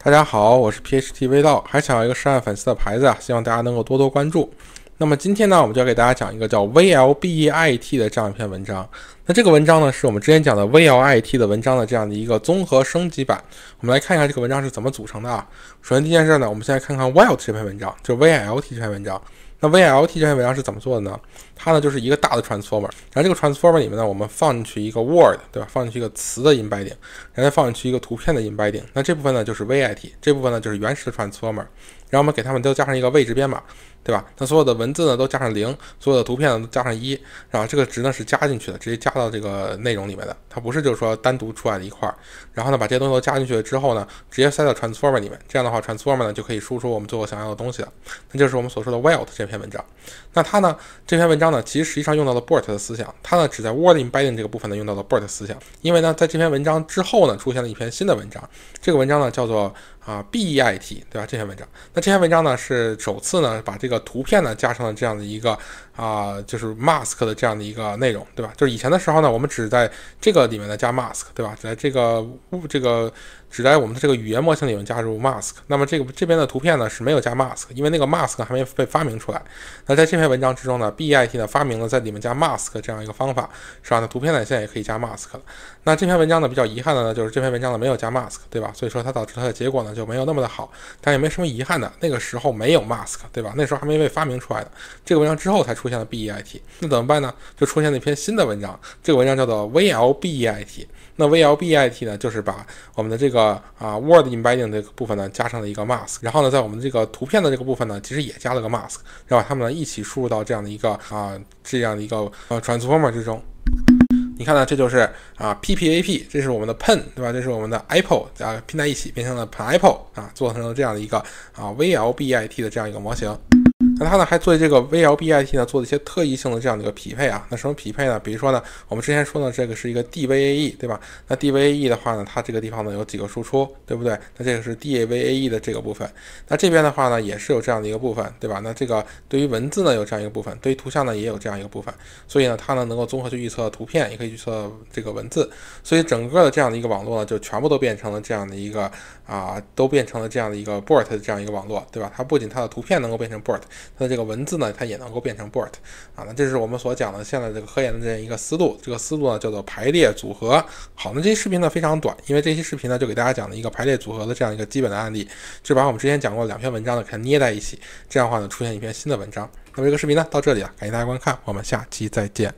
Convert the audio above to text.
大家好，我是 PHT v 道，还想要一个十万粉丝的牌子啊！希望大家能够多多关注。那么今天呢，我们就要给大家讲一个叫 VLBIT 的这样一篇文章。那这个文章呢，是我们之前讲的 VLIT 的文章的这样的一个综合升级版。我们来看一下这个文章是怎么组成的啊。首先第一件事呢，我们先来看看 Wild 这篇文章，就 v l t 这篇文章。那 VLT 这篇文章是怎么做的呢？它呢就是一个大的 transformer，然后这个 transformer 里面呢，我们放进去一个 word，对吧？放进去一个词的 embedding，然后再放进去一个图片的 embedding。那这部分呢就是 ViT，这部分呢就是原始的 transformer。然后我们给它们都加上一个位置编码，对吧？那所有的文字呢都加上零，所有的图片呢都加上一，然后这个值呢是加进去的，直接加到这个内容里面的。它不是就是说单独出来的一块儿。然后呢，把这些东西都加进去之后呢，直接塞到 transformer 里面，这样的话 transformer 呢就可以输出我们最后想要的东西了。那就是我们所说的 wild 这篇文章。那它呢这篇文章呢其实实际上用到了 bert 的思想，它呢只在 word embedding 这个部分呢用到了 bert 思想，因为呢在这篇文章之后呢出现了一篇新的文章，这个文章呢叫做。啊，beit 对吧？这篇文章，那这篇文章呢是首次呢把这个图片呢加上了这样的一个啊，就是 mask 的这样的一个内容，对吧？就是以前的时候呢，我们只在这个里面呢加 mask，对吧？在这个物这个只在我们的这个语言模型里面加入 mask。那么这个这边的图片呢是没有加 mask，因为那个 mask 还没被发明出来。那在这篇文章之中呢，beit 呢发明了在里面加 mask 这样一个方法，是吧？那图片呢现在也可以加 mask 了。那这篇文章呢比较遗憾的呢就是这篇文章呢没有加 mask，对吧？所以说它导致它的结果呢。就没有那么的好，但也没什么遗憾的。那个时候没有 mask，对吧？那时候还没被发明出来的。这个文章之后才出现了 B E I T，那怎么办呢？就出现了一篇新的文章，这个文章叫做 V L B E I T。那 V L B E I T 呢，就是把我们的这个啊 word embedding 这个部分呢加上了一个 mask，然后呢，在我们这个图片的这个部分呢，其实也加了个 mask，然后他们呢一起输入到这样的一个啊这样的一个呃 transformer 之中。你看到，这就是啊，P P A P，这是我们的 pen，对吧？这是我们的 apple，啊，拼在一起变成了 pen apple，啊，做成了这样的一个啊 V L B I T 的这样一个模型。那它呢还做这个 VLBIT 呢，做了一些特异性的这样的一个匹配啊。那什么匹配呢？比如说呢，我们之前说呢，这个是一个 DVAE 对吧？那 DVAE 的话呢，它这个地方呢有几个输出，对不对？那这个是 DVAE 的这个部分。那这边的话呢，也是有这样的一个部分，对吧？那这个对于文字呢有这样一个部分，对于图像呢也有这样一个部分。所以呢，它呢能够综合去预测图片，也可以预测这个文字。所以整个的这样的一个网络呢，就全部都变成了这样的一个啊，都变成了这样的一个 BERT 的这样一个网络，对吧？它不仅它的图片能够变成 BERT。它的这个文字呢，它也能够变成 board 啊。那这是我们所讲的现在这个科研的这样一个思路，这个思路呢叫做排列组合。好，那这期视频呢非常短，因为这期视频呢就给大家讲了一个排列组合的这样一个基本的案例，就把我们之前讲过两篇文章呢给它捏在一起，这样的话呢出现一篇新的文章。那么这个视频呢到这里了，感谢大家观看，我们下期再见。